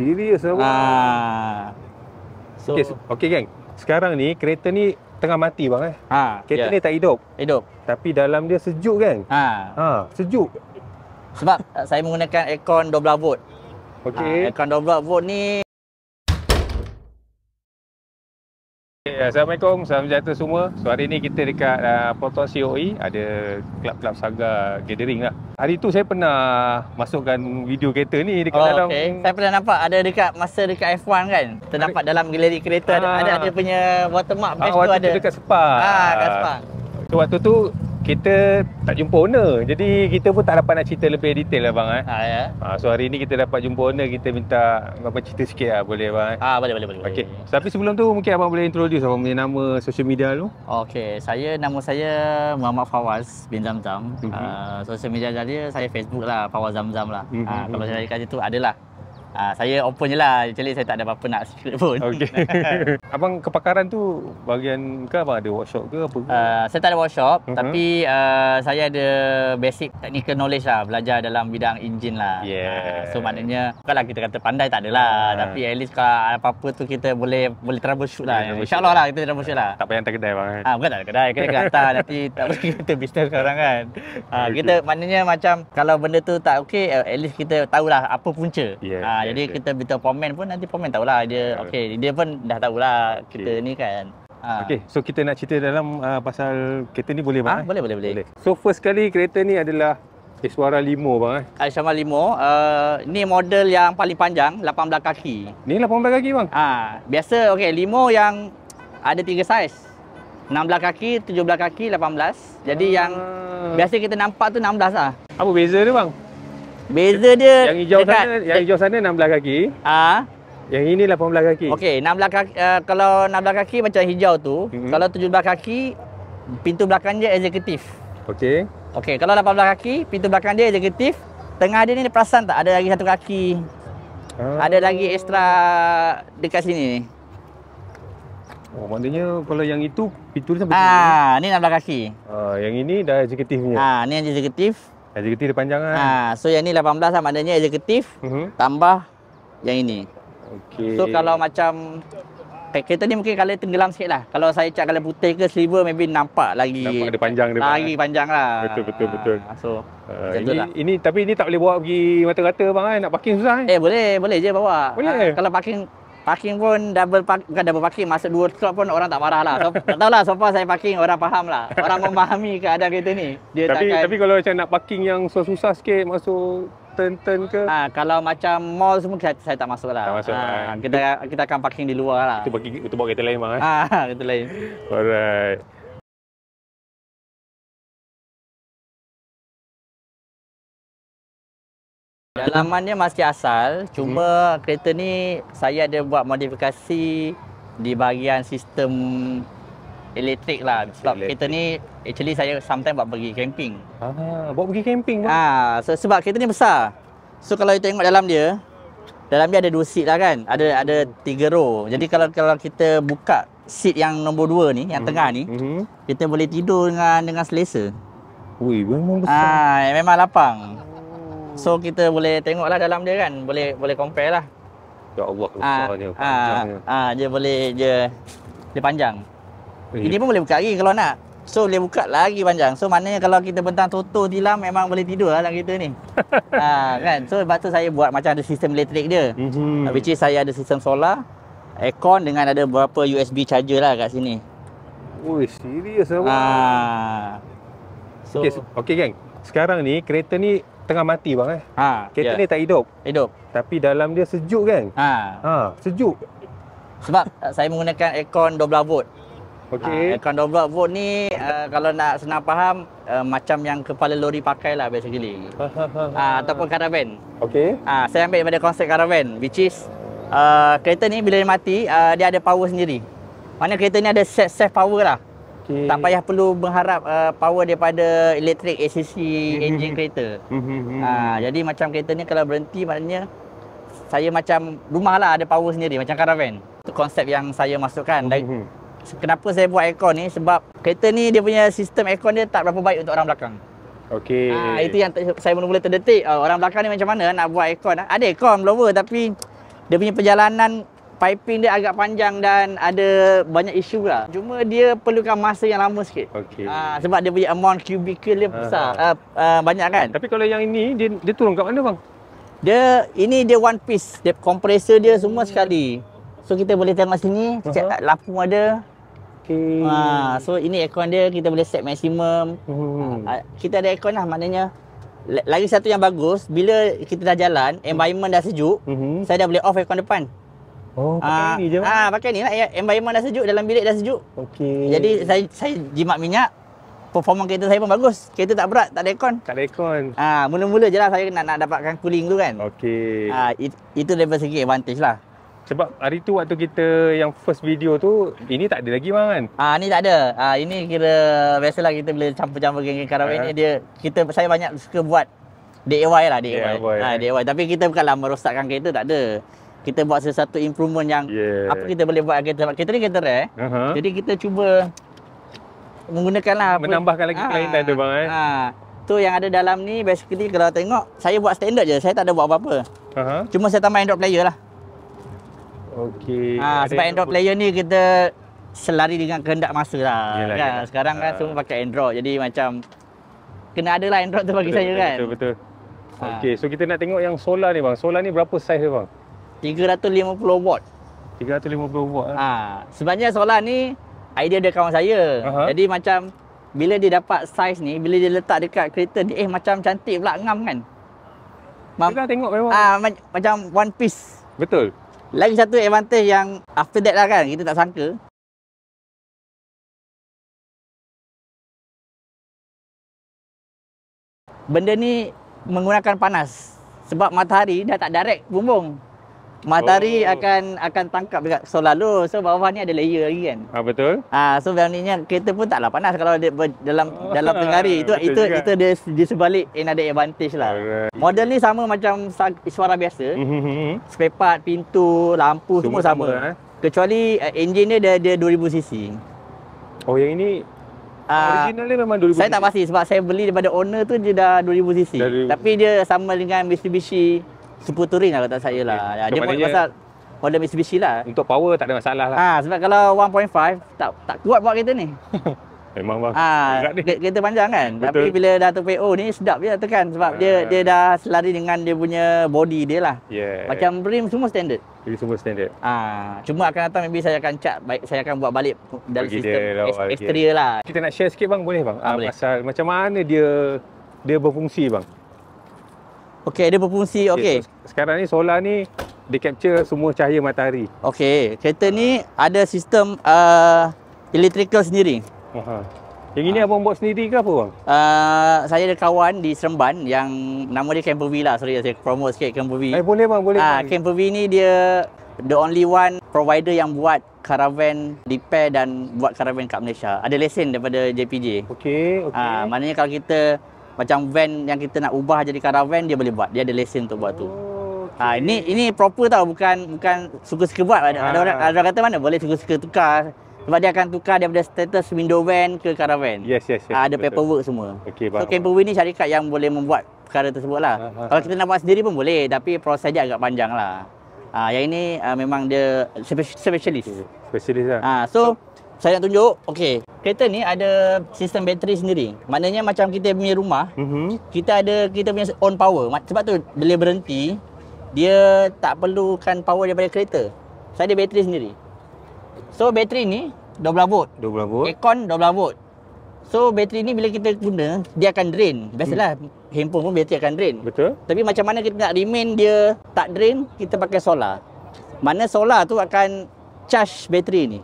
Serius lah. So, okay, so, okay gang. Sekarang ni kereta ni tengah mati bang eh. Ha. Kereta yeah. ni tak hidup. Hidup. Tapi dalam dia sejuk kan? Ha. Ha, sejuk. Sebab saya menggunakan aircon 12 volt. Okey. Ha, aircon 12 volt ni Ya, Assalamualaikum, salam sejahtera semua. So, hari ni kita dekat uh, Proton COE, ada kelab-kelab saga gathering lah. Hari tu saya pernah masukkan video kereta ni dekat oh, dalam. Okay. Saya pernah nampak ada dekat masa dekat F1 kan, terdapat dalam galeri kereta ada, ah. ada, punya watermark base ah, tu ada. Ah, tu dekat Sepang. Ah, dekat Sepang. So, waktu tu kita tak jumpa owner jadi kita pun tak dapat nak cerita lebih detail lah bang eh. ha, ya. ha, so hari ni kita dapat jumpa owner kita minta apa cerita sikit lah boleh bang eh? ha, boleh boleh boleh okay. tapi sebelum tu mungkin abang boleh introduce abang punya nama social media lu? Okey, saya nama saya Muhammad Fawaz bin Zamzam mm-hmm. uh, social media saya saya Facebook lah Fawaz Zamzam lah mm-hmm. uh, kalau mhm. saya kata tu adalah Uh, saya open je lah. Jadi saya tak ada apa-apa nak secret pun. Okay. Abang kepakaran tu bagian ke apa? Ada workshop ke apa? Uh, saya tak ada workshop. Uh mhm. -huh. Tapi uh, saya ada basic technical knowledge lah. Belajar dalam bidang engine lah. Yeah. Uh, so maknanya kalau kita kata pandai tak adalah. Uh. Tapi at least kalau apa-apa tu kita boleh boleh troubleshoot lah. Yeah, InsyaAllah lah. lah kita troubleshoot lah. Tak payah hantar kedai bang. Eh. Ah, bukan tak ada kedai. Kedai kata Nanti tak boleh kita bisnes ke orang kan. Uh, kita maknanya macam kalau benda tu tak okay at least kita tahulah apa punca. Yeah. Uh, okay, jadi okay. kita bila komen pun nanti komen tahulah dia yeah. Ya. okey dia pun dah tahulah okay. kita ni kan Ha. Okay, so kita nak cerita dalam uh, pasal kereta ni boleh bang? Ha? Eh? Boleh, boleh, boleh, boleh. So first kali kereta ni adalah Iswara Limo bang eh? Aishwara Limo, uh, ni model yang paling panjang, 18 kaki. Ni 18 kaki bang? Ha. biasa okay, Limo yang ada tiga saiz. 16 kaki, 17 kaki, 18. Jadi ha. yang ah. biasa kita nampak tu 16 lah. Apa beza dia bang? Beza dia Yang hijau dekat, sana Yang hijau sana enam belah kaki Ah. Yang ini 18 kaki Okey enam belah kaki uh, Kalau belah kaki macam hijau tu hmm. Kalau belah kaki Pintu belakang dia eksekutif Okey Okey kalau lapan belah kaki Pintu belakang dia eksekutif Tengah dia ni perasan tak Ada lagi satu kaki ah. Ada lagi ekstra Dekat sini ni Oh, maknanya kalau yang itu pintu dia sampai Ah, ni 16 kaki. Ah, yang ini dah eksekutif punya. Ah, ni yang eksekutif. Eksekutif dia panjang kan? Ha, so yang ni 18 lah maknanya eksekutif uh-huh. tambah yang ini. Okay. So kalau macam kereta ni mungkin kalau tenggelam sikit lah. Kalau saya cat kalau putih ke silver maybe nampak lagi. Nampak ada panjang dia. Lagi panjang lah. Betul, betul, betul. Ha, so, uh, ini, lah. ini, tapi ini tak boleh bawa pergi mata-rata bang kan? Nak parking susah kan? Eh? eh, boleh. Boleh je bawa. Boleh. Ha, kalau parking parking pun double park bukan double parking masuk dua slot pun orang tak marah lah so, tak tahulah so far saya parking orang faham lah orang memahami keadaan kereta ni dia tapi, takkan tapi kalau macam nak parking yang susah-susah sikit masuk turn-turn ke ha, kalau macam mall semua saya, saya tak masuk lah tak masuk ha, kita, kita akan parking di luar lah itu, itu buat kereta lain bang eh? ha, kereta lain alright Dalaman dia masih asal, mhm. cuma hmm. kereta ni saya ada buat modifikasi di bahagian sistem elektrik lah. Sebab elektrik. kereta ni actually saya sometimes buat pergi camping. Ah, buat pergi camping pun? Ah, so, sebab kereta ni besar. So kalau you tengok dalam dia, dalam dia ada dua seat lah kan. Ada ada tiga row. Jadi kalau kalau kita buka seat yang nombor dua ni, yang hmm. tengah ni, hmm. kita boleh tidur dengan dengan selesa. Ui, memang ah, besar. Ah, memang lapang. So kita boleh tengok lah dalam dia kan. Boleh boleh compare lah. Ya Allah ah, besar ha, dia ah, panjangnya. Ah ha, dia boleh dia dia panjang. Eh. Ini pun boleh buka lagi kalau nak. So boleh buka lagi panjang. So maknanya kalau kita bentang toto dalam memang boleh tidur lah kita ni. ha, kan. So lepas tu saya buat macam ada sistem elektrik dia. Mm-hmm. Which is saya ada sistem solar, aircon dengan ada beberapa USB charger lah kat sini. Oi, serius lah, ah. Ha. okay, so, okay gang. Sekarang ni kereta ni tengah mati bang eh. Ha. Kereta yeah. ni tak hidup. Hidup. Tapi dalam dia sejuk kan? Ha. Ha, sejuk. Sebab eh, saya menggunakan aircon 12 volt. Okey. Ha, aircon 12 volt ni uh, kalau nak senang faham uh, macam yang kepala lori pakai lah biasa ha, gini. Ha, ha. ha, ataupun caravan. Okey. Ha, saya ambil pada konsep caravan, which is uh, kereta ni bila dia mati uh, dia ada power sendiri. Mana kereta ni ada self power lah. Okay. Tak payah perlu berharap uh, power daripada elektrik ACC mhm. engine kereta. ha, jadi macam kereta ni kalau berhenti maknanya saya macam rumah lah ada power sendiri macam caravan. Itu konsep yang saya masukkan. Like, mhm. kenapa saya buat aircon ni? Sebab kereta ni dia punya sistem aircon dia tak berapa baik untuk orang belakang. Okay. Ha, ah, itu yang saya mula-mula terdetik. Ah, orang belakang ni macam mana nak buat aircon? Ada aircon blower tapi dia punya perjalanan piping dia agak panjang dan ada banyak isu lah. Cuma dia perlukan masa yang lama sikit. Okey. Uh, sebab dia punya amount cubicle dia ah. besar. Uh, uh, banyak kan? Tapi kalau yang ini dia dia turun kat mana bang? Dia ini dia one piece. Dia compressor dia semua sekali. So kita boleh tengok sini, uh-huh. cek ada. Okey. Ha, so ini aircon dia kita boleh set maksimum. Uh-huh. Hmm. kita ada aircon lah maknanya lagi satu yang bagus bila kita dah jalan hmm. environment dah sejuk mm-hmm. saya dah boleh off aircon depan Oh, pakai ah, ni je. Ah, pakai ni lah. Ya, environment dah sejuk, dalam bilik dah sejuk. Okey. Jadi saya saya jimat minyak. Performa kereta saya pun bagus. Kereta tak berat, tak ada aircon. Tak ada aircon. Ah, mula-mula jelah saya nak, nak dapatkan cooling tu kan. Okey. Ah, it, itu level segi advantage lah. Sebab hari tu waktu kita yang first video tu, ini tak ada lagi bang kan? Ah, ini tak ada. Ah, ini kira biasalah kita bila campur-campur geng-geng karawan ah. ni dia kita saya banyak suka buat DIY lah DIY. DIY. Ha, ah, eh. DIY. Tapi kita bukanlah merosakkan kereta tak ada kita buat sesuatu improvement yang yeah. apa kita boleh buat agak kita kita ni kita rare. Uh-huh. Jadi kita cuba menggunakan lah apa? menambahkan lagi client ah. tu bang eh. Ha. Tu yang ada dalam ni basically kalau tengok saya buat standard je. Saya tak ada buat apa-apa. Uh-huh. Cuma saya tambah Android player lah. Okey. Ha, sebab Android pun. player ni kita selari dengan kehendak masa lah. Yelah, kan? Yelah. Sekarang kan uh. semua pakai Android. Jadi macam kena ada lah Android tu bagi betul, saya betul, kan. Betul betul. Ha. Okey, so kita nak tengok yang solar ni bang. Solar ni berapa saiz dia bang? 350 watt. 350 watt. Eh? Ha, sebenarnya solar ni idea dia kawan saya. Uh-huh. Jadi macam bila dia dapat saiz ni, bila dia letak dekat kereta dia eh macam cantik pula ngam kan. Ma- kita tengok Ha, ma- macam one piece. Betul. Lagi satu advantage yang after that lah kan, kita tak sangka. Benda ni menggunakan panas. Sebab matahari dah tak direct bumbung. Matahari oh. akan akan tangkap dekat solar lu. So bawah ni ada layer lagi kan. Ah betul. Ah so sebenarnya kereta pun taklah panas kalau dia ber, dalam oh. dalam tengah hari. Itu betul itu juga. itu dia di sebalik ada advantage lah. Alright. Model ni sama macam suara biasa. Mhm, mhm, mhm. Spare part, pintu, lampu semua, semua sama. Eh. Kecuali uh, eh, engine dia dia 2000 cc. Oh yang ini ah, Original ni memang 2000 Saya tak pasti sebab saya beli daripada owner tu dia dah 2000cc Tapi dia sama dengan Mitsubishi super touring lah kata saya lah. Okay. Dia pun pasal Honda Mitsubishi lah. Untuk power tak ada masalah lah. Ha, sebab kalau 1.5 tak tak kuat buat kereta ni. Memang bang. Ha, ni. kereta panjang kan. Betul. Tapi bila dah tu PO ni sedap je tekan sebab ha. dia ah. dia dah selari dengan dia punya body dia lah. Yeah. Macam rim semua standard. Jadi semua standard. Ha, cuma akan datang maybe saya akan cat baik saya akan buat balik dalam sistem dia, lah, exterior lah. Kita nak share sikit bang boleh bang? Ha, ha, boleh. Pasal macam mana dia dia berfungsi bang? Okey, dia berfungsi. Okey. Okay. Sekarang ni solar ni dia capture semua cahaya matahari. Okey, kereta ni ada sistem uh, electrical sendiri. Aha. Yang ini ha. abang buat sendiri ke apa bang? Uh, saya ada kawan di Seremban yang nama dia Camperby lah. Sorry saya promote sikit Camperby. Eh boleh bang, boleh. Ah, uh, Camperby ni dia the only one provider yang buat caravan repair dan buat caravan kat Malaysia. Ada lesen daripada JPJ. Okey, okey. Ah, uh, maknanya kalau kita macam van yang kita nak ubah jadi caravan dia boleh buat dia ada lesen untuk buat tu ha, oh, okay. ha ini ini proper tau bukan bukan suka-suka buat ada ah. orang ada orang kata mana boleh suka-suka tukar sebab dia akan tukar daripada status window van ke caravan. Yes, yes, yes. Ha, ada betul. paperwork semua. Okay, so, Camperway ni syarikat yang boleh membuat perkara tersebut lah. Uh, uh, Kalau kita nak buat sendiri pun boleh. Tapi proses dia agak panjang lah. Ha, yang ini uh, memang dia specialist. Specialist lah. Ha, so, saya nak tunjuk. Okey. Kereta ni ada sistem bateri sendiri. Maknanya macam kita punya rumah, mm-hmm. kita ada kita punya on power. Sebab tu bila berhenti, dia tak perlukan power daripada kereta. Saya ada bateri sendiri. So bateri ni 12 volt. 12 volt. Aircon 12 volt. So bateri ni bila kita guna, dia akan drain. Biasalah mm. handphone pun bateri akan drain. Betul. Tapi macam mana kita nak remain dia tak drain, kita pakai solar. Mana solar tu akan charge bateri ni.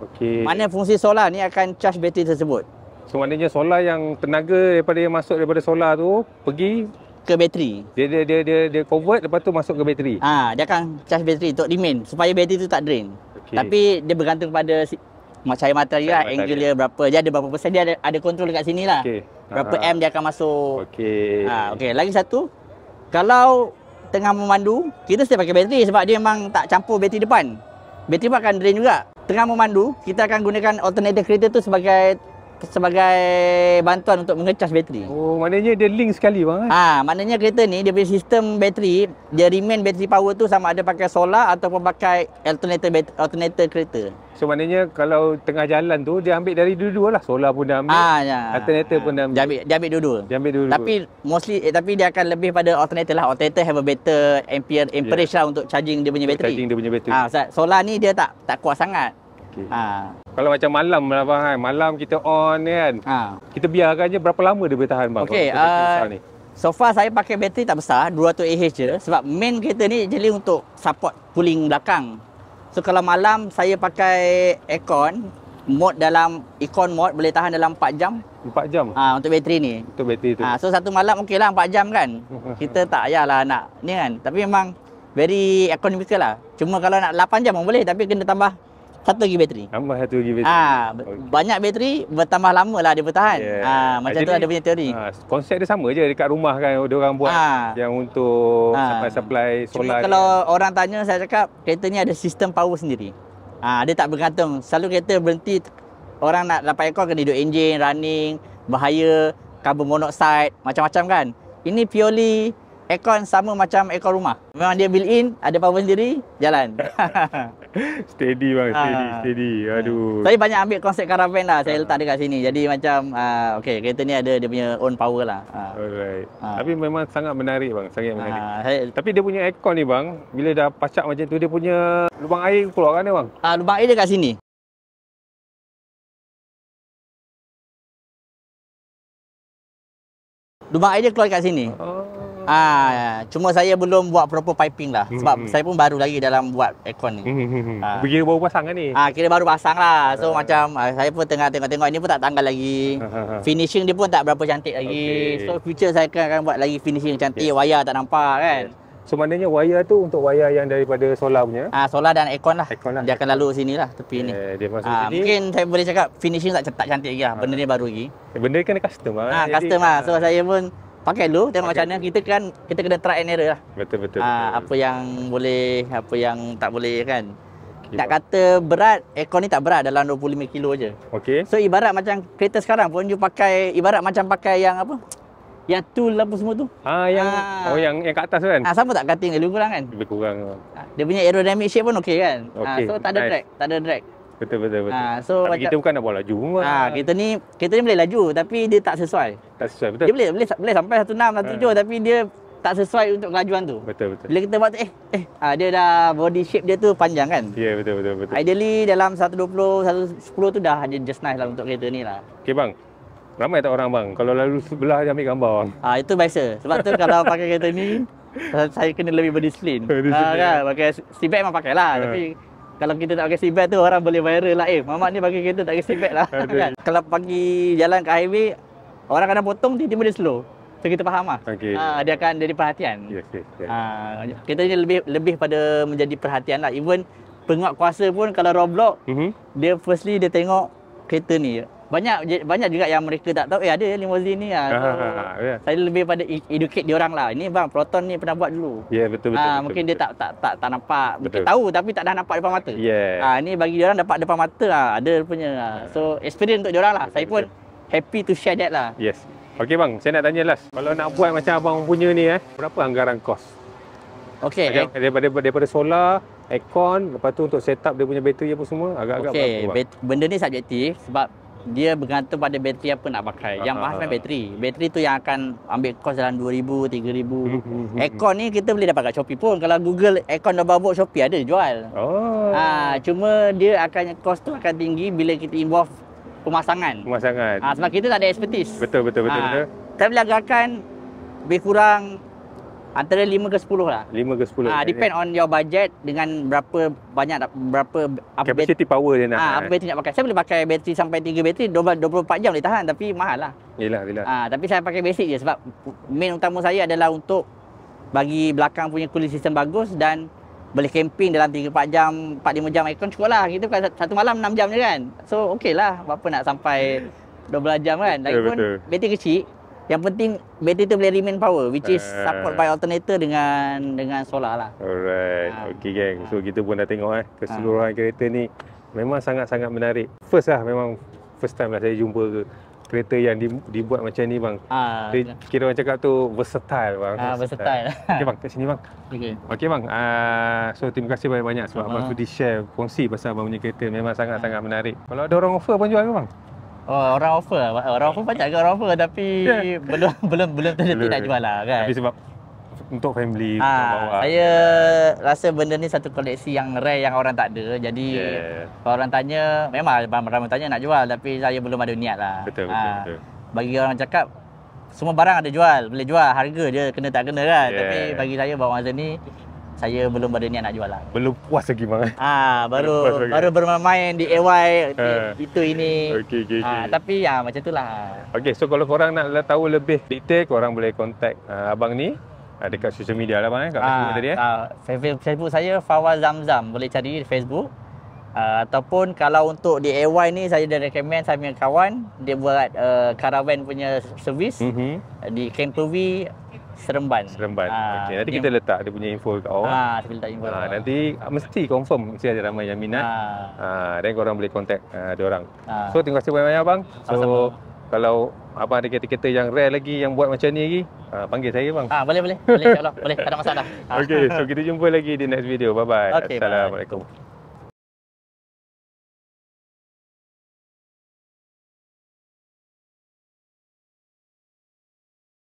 Okey. Mana fungsi solar ni akan charge bateri tersebut? So maknanya solar yang tenaga daripada yang masuk daripada solar tu pergi ke bateri. Dia dia dia dia, dia convert lepas tu masuk ke bateri. Ah, ha, dia akan charge bateri untuk remain supaya bateri tu tak drain. Okay. Tapi dia bergantung pada si, macam cahaya matahari lah, angle lah. dia berapa. Dia ada berapa persen, dia ada, ada control dekat sini lah. Okay. Berapa ha. M dia akan masuk. Okey. Ha, okay. Lagi satu, kalau tengah memandu, kita still pakai bateri sebab dia memang tak campur bateri depan. Bateri pun akan drain juga tengah memandu kita akan gunakan alternator kereta tu sebagai sebagai bantuan untuk mengecas bateri. Oh, maknanya dia link sekali bang. Ah, ha, maknanya kereta ni dia punya sistem bateri, dia remain bateri power tu sama ada pakai solar ataupun pakai alternator bat- alternator kereta. So maknanya kalau tengah jalan tu dia ambil dari dua-dua lah solar pun dia ambil. Ah, ha, ya. Alternator ha. pun dia ah. ambil. Dia ambil, dia ambil dua-dua. Dia ambil dua-dua. Tapi mostly eh, tapi dia akan lebih pada alternator lah. Alternator have a better ampere ya. amperage yeah. lah untuk charging dia punya bateri. Charging dia punya bateri. Ah, ha, solar ni dia tak tak kuat sangat. Okay. Ha. Ah. Kalau macam malam lah bang kan. Malam kita on kan. Ha. Kita biarkan je berapa lama dia boleh tahan bang? Okay. Uh, ah, ni. So far saya pakai bateri tak besar. 200Ah je. Sebab main kereta ni jadi untuk support pulling belakang. So kalau malam saya pakai aircon. Mode dalam econ mode boleh tahan dalam 4 jam. 4 jam? Ha, untuk bateri ni. Untuk bateri tu. Ha, so satu malam okey lah 4 jam kan. kita tak payahlah nak ni kan. Tapi memang very economical lah. Cuma kalau nak 8 jam pun boleh. Tapi kena tambah satu gigi bateri. Tambah satu lagi bateri. Ah, okay. banyak bateri bertambah lamalah dia bertahan. Yeah. Ah, macam ah, lah Jadi, tu ada punya teori. Ah, konsep dia sama je dekat rumah kan dia orang buat ah. yang untuk ah. supply solar. Cuma kalau dia. Kan. orang tanya saya cakap kereta ni ada sistem power sendiri. Ah, dia tak bergantung. Selalu kereta berhenti orang nak dapat ekor kena hidup enjin, running, bahaya, carbon monoxide, macam-macam kan. Ini purely aircon sama macam ekor rumah. Memang dia built in, ada power sendiri, jalan. steady bang, steady, uh, steady. Ah. Aduh. Saya banyak ambil konsep caravan lah. Saya uh. letak dekat sini. Jadi macam uh, okey, kereta ni ada dia punya own power lah. Uh. Alright. Uh. Tapi memang sangat menarik bang, sangat menarik. Uh, saya, Tapi dia punya aircon ni bang, bila dah pacak macam tu dia punya lubang air keluar kan dia bang? Ah, uh, lubang air dekat sini. Lubang air dia keluar kat sini. Oh. Ah, ya, ah. Ya. cuma saya belum buat proper piping lah sebab mm-hmm. saya pun baru lagi dalam buat aircon ni. Mm-hmm. Ah. Kira baru pasang kan ni? Ah, kira baru pasang lah. So uh. macam ah, saya pun tengah tengok-tengok ini pun tak tanggal lagi. Uh-huh. Finishing dia pun tak berapa cantik lagi. Okay. So future saya akan, akan buat lagi finishing yang cantik, yes. wayar tak nampak kan. Yes. So maknanya wayar tu untuk wayar yang daripada solar punya? Ah solar dan aircon lah. Aircon lah. Dia akan lalu sini lah tepi yeah, ni. Dia masuk ah, sini. Mungkin saya boleh cakap finishing tak cantik lagi lah. Ha. Benda ni baru lagi. Benda ni kan custom lah. Ah, custom lah. So saya pun pakai dulu tengok okay. macam mana kita kan kita kena try and error lah. Betul betul. Ha, betul apa betul. yang boleh apa yang tak boleh kan. Okay. Nak kata berat aircon ni tak berat dalam 25 kilo aje. Okey. So ibarat macam kereta sekarang pun you pakai ibarat macam pakai yang apa? Yang tool apa semua tu? Ha yang ha. oh yang yang kat atas tu kan. Ah sama tak cutting lebih kurang kan? Lebih kurang. dia punya aerodynamic shape pun okey kan. Okay. Ha, so tak ada nice. drag, tak ada drag. Betul betul betul. Ha, so tapi macam, kita bukan nak buat laju. Ha, kita ni kita ni boleh laju tapi dia tak sesuai. Tak sesuai betul. Dia boleh boleh, boleh sampai 16 17 ha. tapi dia tak sesuai untuk kelajuan tu. Betul betul. Bila kita buat eh eh ha, dia dah body shape dia tu panjang kan? Ya yeah, betul betul betul. Ideally dalam 120 110 tu dah just nice lah untuk kereta ni lah. Okey bang. Ramai tak orang bang kalau lalu sebelah dia ambil gambar bang. Ah ha, itu biasa. Sebab tu kalau pakai kereta ni saya kena lebih berdisiplin. Ha, kan? Pakai seatbelt memang pakailah. Ha. Tapi kalau kita tak pakai seatbelt tu orang boleh viral lah eh mamak ni bagi kereta tak pakai seatbelt lah kan? kalau pagi jalan kat highway orang kadang potong tiba-tiba slow so kita faham lah okay. uh, ah, dia akan jadi perhatian yes, yes, yes. Uh, kita ni lebih lebih pada menjadi perhatian lah even penguat kuasa pun kalau roadblock mm-hmm. dia firstly dia tengok kereta ni banyak banyak juga yang mereka tak tahu eh ada limousine ni ah. Uh-huh. Saya lebih pada e-, educate dia orang lah. Ini bang Proton ni pernah buat dulu. Ya yeah, betul betul. Ah betul, mungkin betul, dia betul. tak tak tak tak nampak. Betul. Mungkin tahu tapi tak dah nampak depan mata. Yeah. Ah ni bagi dia orang dapat depan mata lah. ada punya. Yeah. Ah. So experience untuk dia orang lah. Betul, saya pun happy to share that lah. Yes. Okey bang, saya nak tanya last. Kalau nak buat macam abang punya ni eh, berapa anggaran kos? Okey. Okay. Eh. Daripada, daripada solar, aircon, lepas tu untuk setup dia punya bateri apa semua, agak-agak okay. berapa? Okey, benda ni subjektif sebab dia bergantung pada bateri apa nak pakai. Yang mahal uh ah. bateri. Bateri tu yang akan ambil kos dalam 2000, 3000. Hmm, hmm, hmm, aircon ni kita boleh dapat kat Shopee pun. Kalau Google aircon dah bawa Shopee ada jual. Oh. Ah, ha, cuma dia akan kos tu akan tinggi bila kita involve pemasangan. Pemasangan. Ah, ha, sebab kita tak ada expertise. Betul betul betul ha, betul. Tapi lagakan lebih kurang Antara 5 ke 10 lah. 5 ke 10. Ah depend on your budget dengan berapa banyak berapa capacity bateri, power dia nak. Ah ha, apa bateri nak pakai. Saya boleh pakai bateri sampai 3 bateri 24 jam boleh tahan tapi mahal lah. Yalah, yalah. Ah tapi saya pakai basic je sebab main utama saya adalah untuk bagi belakang punya cooling system bagus dan boleh camping dalam 3 4 jam, 4 5 jam aircon cukup lah. Kita bukan satu malam 6 jam je kan. So okey lah apa nak sampai 12 jam kan. Lagipun bateri kecil. Yang penting battery tu boleh remain power which is uh, support by alternator dengan dengan solar lah. Alright. Uh, Okey geng. So kita pun dah tengok eh keseluruhan uh, kereta ni memang sangat-sangat menarik. First lah memang first time lah saya jumpa ke kereta yang dibuat macam ni bang. Ah uh, kira orang cakap tu versatile bang. Ah versatile. Okey bang, kat sini bang. Okey. Okey bang. Ah so terima kasih banyak-banyak sebab ah. abang sudi share kongsi pasal abang punya kereta memang sangat-sangat uh. menarik. Kalau ada orang offer pun jual ke bang? Oh, orang offer. Orang offer banyak ke orang offer tapi yeah. belum belum belum terdetik nak jual lah kan. Tapi sebab untuk family ha, untuk Saya rasa benda ni satu koleksi yang rare yang orang tak ada. Jadi yeah. kalau orang tanya memang ramai tanya nak jual tapi saya belum ada niat lah. Betul betul. Ha, betul. Bagi orang cakap semua barang ada jual, boleh jual. Harga je kena tak kena kan. Yeah. Tapi bagi saya bawa azam ni saya belum ada niat nak jual lah. Belum puas lagi bang. Eh? Ah, baru baru bermain di EY ha. Eh. itu ini. Okey okey. Ah, okay. tapi ya ha, macam itulah. Okey, so kalau korang nak tahu lebih detail, korang boleh kontak uh, ah, abang ni uh, dekat social media lah bang eh, kat ha, Facebook tadi eh. Ah, uh, Facebook saya Fawaz Zamzam, boleh cari di Facebook uh, ataupun kalau untuk di DIY ni saya dah recommend saya punya kawan dia buat uh, caravan punya servis mm-hmm. di Campervi Seremban. Seremban. Ah, okay. nanti kita letak dia punya info kat awak. Ha, ah, kita letak info. Ha, nanti mesti confirm mesti ada ramai yang minat. Ha, dan korang boleh contact uh, dia orang. So terima kasih banyak-banyak bang. So sama kalau apa ada kereta-kereta yang rare lagi yang buat macam ni lagi, uh, panggil saya bang. Ah, ha, boleh boleh. Boleh insya-Allah. boleh. Tak ada masalah. Okey, so kita jumpa lagi di next video. Bye-bye. Okay, Assalamualaikum. Bye.